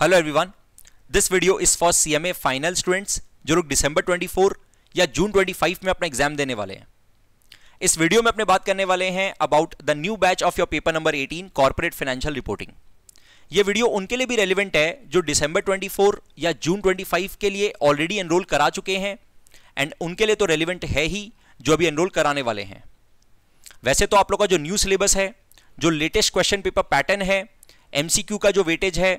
Hello everyone this video is for CMA final students जो लोग दिसंबर 24 या जून 25 में अपना एग्जाम देने वाले हैं इस वीडियो में अपने बात करने वाले हैं about the new batch of your paper number 18 corporate financial reporting ये वीडियो उनके लिए भी रेलिवेंट है जो डिसंबर ट्वेंटी या जून ट्वेंटी के लिए ऑलरेडी एनरोल करा चुके हैं एंड उनके लिए तो रेलिवेंट है ही जो अभी एनरोल कराने वाले हैं वैसे तो आप लोग का जो न्यू सिलेबस है जो लेटेस्ट क्वेश्चन पेपर पैटर्न है एमसीक्यू का जो वेटेज है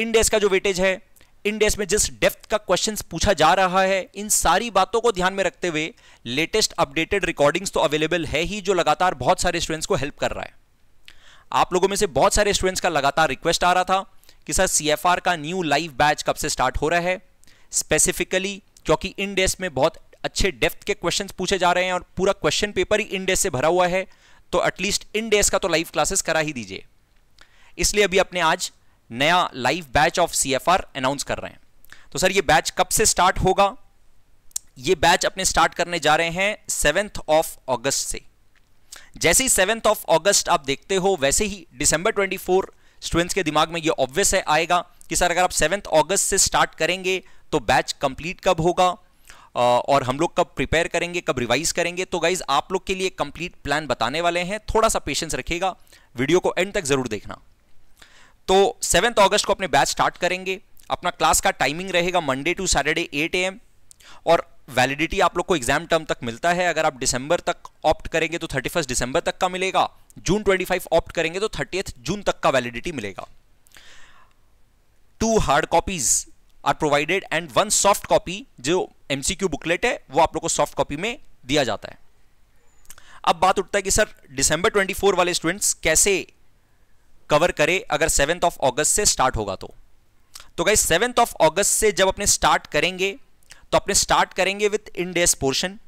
इंडेस का जो वेटेज है इंडेस में जिस डेप्थ का क्वेश्चन पूछा जा रहा है इन सारी बातों को ध्यान में रखते हुए लेटेस्ट अपडेटेड रिकॉर्डिंग्स तो अवेलेबल है ही जो लगातार बहुत सारे स्टूडेंट्स को हेल्प कर रहा है आप लोगों में से बहुत सारे स्टूडेंट्स का लगातार रिक्वेस्ट आ रहा था कि सर सी का न्यू लाइव बैच कब से स्टार्ट हो रहा है स्पेसिफिकली क्योंकि इंडेस में बहुत अच्छे डेफ्थ के क्वेश्चन पूछे जा रहे हैं और पूरा क्वेश्चन पेपर ही इंडेस से भरा हुआ है तो एटलीस्ट इंडेस का तो लाइव क्लासेस करा ही दीजिए इसलिए अभी अपने आज नया live batch of C announce कर रहे हैं तो सर ये बैच कब से स्टार्ट होगा ये बैच अपने स्टार्ट करने जा रहे हैं सेवेंथ ऑफ अगस्त से जैसे ही सेवेंथ ऑफ अगस्त आप देखते हो वैसे ही दिसंबर 24 स्टूडेंट्स के दिमाग में ये ऑब्वियस है आएगा कि सर अगर आप सेवेंथ अगस्त से स्टार्ट करेंगे तो बैच कंप्लीट कब होगा और हम लोग कब प्रिपेयर करेंगे कब रिवाइज करेंगे तो गाइज आप लोग के लिए कंप्लीट प्लान बताने वाले हैं थोड़ा सा पेशेंस रखिएगा वीडियो को एंड तक जरूर देखना तो सेवेंथ ऑगस्ट को अपने बैच स्टार्ट करेंगे अपना क्लास का टाइमिंग रहेगा Monday to Saturday eight A और वैलिडिटी आप लोग को एग्जाम टर्म तक मिलता है अगर आप दिसंबर तक ऑप्ट करेंगे तो थर्टी फर्स्ट दिसंबर तक का मिलेगा जून 25 ऑप्ट करेंगे तो थर्टी जून तक का वैलिडिटी मिलेगा two hard copies are provided and one soft copy जो एमसीक्यू बुकलेट है वो आप लोग को सॉफ्ट कॉपी में दिया जाता है अब बात उठता है कि सर ट्वेंटी 24 वाले स्टूडेंट्स कैसे कवर करे अगर सेवेंथ ऑफ ऑगस्ट से स्टार्ट होगा तो तो गाइज सेवेंथ ऑफ ऑगस्ट से जब अपने स्टार्ट करेंगे तो अपने स्टार्ट करेंगे विथ इंडेस पोर्शन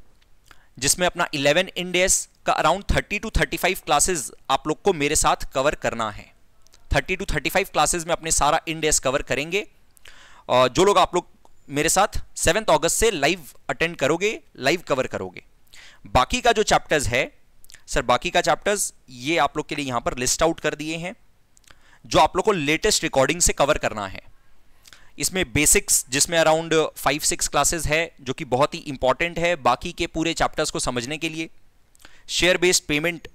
जिसमें अपना 11 इंडेस का अराउंड 30 टू 35 क्लासेस आप लोग को मेरे साथ कवर करना है 30 टू 35 क्लासेस में अपने सारा इंडेस कवर करेंगे और जो लोग आप लोग मेरे साथ सेवन्थ ऑगस्ट से लाइव अटेंड करोगे लाइव कवर करोगे बाकी का जो चैप्टर्स है सर बाकी का चैप्टर्स ये आप लोग के लिए यहाँ पर लिस्ट आउट कर दिए हैं जो आप लोग को लेटेस्ट रिकॉर्डिंग से कवर करना है इसमें बेसिक्स जिसमें अराउंड फाइव सिक्स क्लासेस है जो कि बहुत ही इंपॉर्टेंट है बाकी के पूरे चैप्टर्स को समझने के लिए share based payment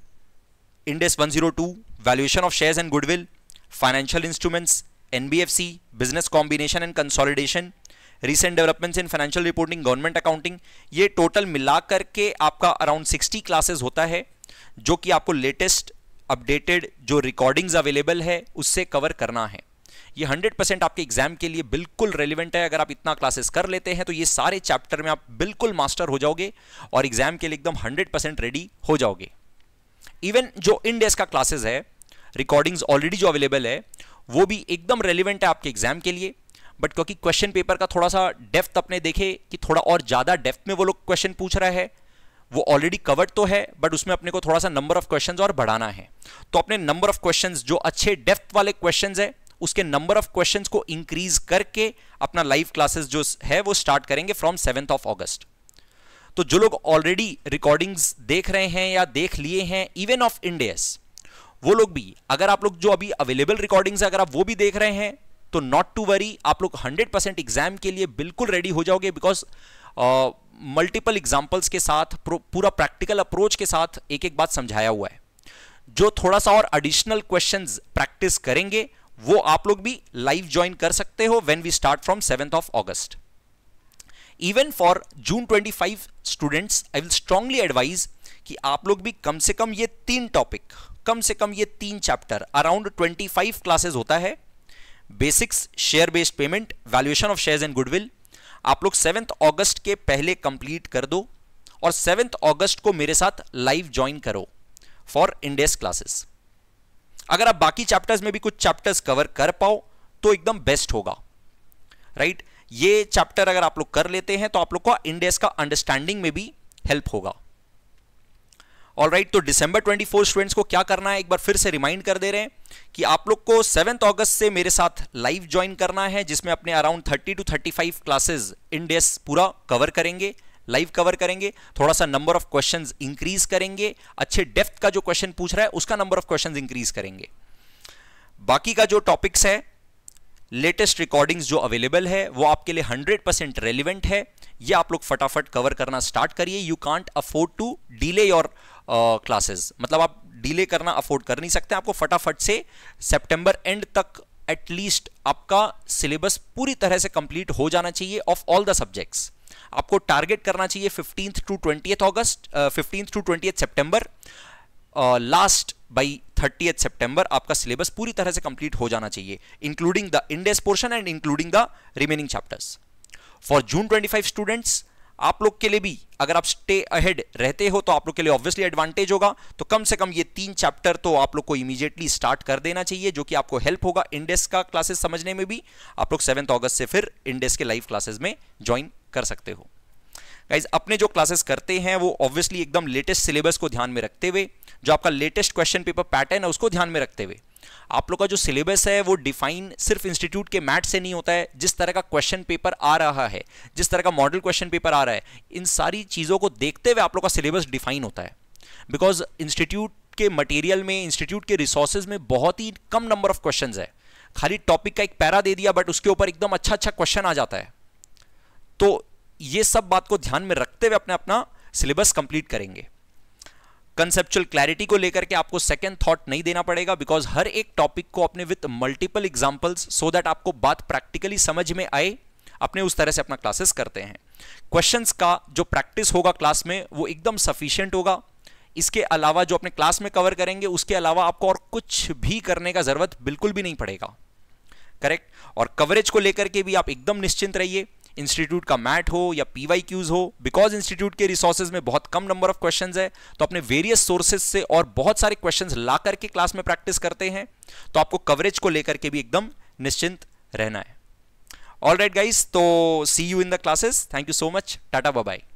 Ind AS 102 valuation of share and goodwill financial instruments NBFC business combination and consolidation recent developments in financial reporting government accounting ये टोटल मिला करके आपका अराउंड सिक्सटी क्लासेस होता है जो कि आपको लेटेस्ट अपडेटेड जो रिकॉर्डिंग्स अवेलेबल है उससे कवर करना है ये 100% आपके एग्जाम के लिए बिल्कुल रेलिवेंट है अगर आप इतना क्लासेस कर लेते हैं तो ये सारे चैप्टर में आप बिल्कुल मास्टर हो जाओगे और एग्जाम के लिए एकदम 100% रेडी हो जाओगे इवन जो इन डेज का क्लासेस है रिकॉर्डिंग्स ऑलरेडी जो अवेलेबल है वो भी एकदम रेलिवेंट है आपके एग्जाम के लिए बट क्योंकि क्वेश्चन पेपर का थोड़ा सा डेप्थ अपने देखे कि थोड़ा और ज़्यादा डेफ्थ में वो लोग क्वेश्चन पूछ रहा है वो ऑलरेडी कवर्ड तो है बट उसमें अपने को थोड़ा सा नंबर ऑफ क्वेश्चंस और बढ़ाना है तो अपने नंबर ऑफ क्वेश्चंस जो अच्छे डेफ्थ वाले क्वेश्चंस है उसके नंबर ऑफ क्वेश्चंस को इंक्रीज करके अपना लाइव क्लासेस जो है वो स्टार्ट करेंगे फ्रॉम सेवेंथ ऑफ ऑगस्ट तो जो लोग ऑलरेडी रिकॉर्डिंग्स देख रहे हैं या देख लिए हैं इवन ऑफ इंडियस वो लोग भी अगर आप लोग जो अभी अवेलेबल रिकॉर्डिंग्स अगर आप वो भी देख रहे हैं तो नॉट टू वरी आप लोग 100% एग्जाम के लिए बिल्कुल रेडी हो जाओगे बिकॉज मल्टीपल एग्जाम्पल्स के साथ पूरा प्रैक्टिकल अप्रोच के साथ एक एक बात समझाया हुआ है जो थोड़ा सा और एडिशनल क्वेश्चन प्रैक्टिस करेंगे वो आप लोग भी लाइव ज्वाइन कर सकते हो when we start from seventh of August even for June 25 students I will strongly advise कि आप लोग भी कम से कम ये तीन टॉपिक कम से कम ये तीन चैप्टर अराउंड 25 क्लासेस होता है basics share based payment valuation of shares and goodwill आप लोग सेवेंथ अगस्त के पहले कंप्लीट कर दो और सेवेंथ अगस्त को मेरे साथ लाइव ज्वाइन करो फॉर इंडेस क्लासेस अगर आप बाकी चैप्टर्स में भी कुछ चैप्टर्स कवर कर पाओ तो एकदम बेस्ट होगा राइट right? ये चैप्टर अगर आप लोग कर लेते हैं तो आप लोग का इंडेस का अंडरस्टैंडिंग में भी हेल्प होगा ऑल राइट तो डिसंबर 24 स्टूडेंट्स को क्या करना है एक बार फिर से रिमाइंड कर दे रहे हैं कि आप लोग को सेवेंथ अगस्त से मेरे साथ लाइव ज्वाइन करना है जिसमें अपने around 30 to 35 classes Ind AS पूरा कवर करेंगे लाइव कवर करेंगे थोड़ा सा नंबर ऑफ क्वेश्चन इंक्रीज करेंगे अच्छे डेफ्थ का जो क्वेश्चन पूछ रहा है उसका नंबर ऑफ क्वेश्चन इंक्रीज करेंगे बाकी का जो टॉपिक्स है लेटेस्ट रिकॉर्डिंग्स जो अवेलेबल है वो आपके लिए 100% परसेंट रेलिवेंट है ये आप लोग फटाफट कवर करना स्टार्ट करिए you can't afford to delay your classes uh, मतलब आप डिले करना अफोर्ड कर नहीं सकते आपको फटाफट से सेप्टेंबर एंड तक एटलीस्ट आपका सिलेबस पूरी तरह से कंप्लीट हो जाना चाहिए ऑफ ऑल द सब्जेक्ट्स आपको टारगेट करना चाहिए fifteenth to twenty August fifteenth to twenty September last by thirty September आपका सिलेबस पूरी तरह से कंप्लीट हो जाना चाहिए including the Ind AS portion and including the remaining chapters for June twenty five students आप लोग के लिए भी अगर आप स्टे अहेड रहते हो तो आप लोग के लिए ऑब्वियसली एडवांटेज होगा तो कम से कम ये तीन चैप्टर तो आप लोग को इमीडिएटली स्टार्ट कर देना चाहिए जो कि आपको हेल्प होगा इंडेस का क्लासेस समझने में भी आप लोग सेवन्थ अगस्त से फिर इंडेस के लाइव क्लासेस में ज्वाइन कर सकते हो गाइज अपने जो क्लासेस करते हैं वो ऑब्वियसली एकदम लेटेस्ट सिलेबस को ध्यान में रखते हुए जो आपका लेटेस्ट क्वेश्चन पेपर पैटर्न है उसको ध्यान में रखते हुए आप लोग का जो सिलेबस है वो डिफाइन सिर्फ इंस्टीट्यूट के मैट से नहीं होता है जिस तरह का क्वेश्चन पेपर आ रहा है जिस तरह का मॉडल क्वेश्चन पेपर आ रहा है इन सारी चीज़ों को देखते हुए आप लोग का सिलेबस डिफाइन होता है बिकॉज इंस्टीट्यूट के मटेरियल में इंस्टीट्यूट के रिसोर्सेज में बहुत ही कम नंबर ऑफ क्वेश्चन है खाली टॉपिक का एक पैरा दे दिया बट उसके ऊपर एकदम अच्छा अच्छा क्वेश्चन आ जाता है तो ये सब बात को ध्यान में रखते हुए अपना अपना सिलेबस कंप्लीट करेंगे कंसेप्चुअल क्लैरिटी को लेकर के आपको सेकेंड थॉट नहीं देना पड़ेगा बिकॉज हर एक टॉपिक को अपने with multiple examples so that आपको बात प्रैक्टिकली समझ में आए अपने उस तरह से अपना क्लासेस करते हैं क्वेश्चंस का जो प्रैक्टिस होगा क्लास में वो एकदम सफिशियंट होगा इसके अलावा जो अपने क्लास में कवर करेंगे उसके अलावा आपको और कुछ भी करने का ज़रूरत बिल्कुल भी नहीं पड़ेगा करेक्ट और कवरेज को लेकर के भी आप एकदम निश्चिंत रहिए इंस्टीट्यूट का मैट हो या पी क्यूज हो बिकॉज इंस्टीट्यूट के रिसोर्सेज में बहुत कम नंबर ऑफ क्वेश्चन है तो अपने वेरियस सोर्सेज से और बहुत सारे क्वेश्चन ला करके क्लास में प्रैक्टिस करते हैं तो आपको कवरेज को लेकर के भी एकदम निश्चिंत रहना है ऑल राइट गाइज तो see you in the classes thank you so much tata bye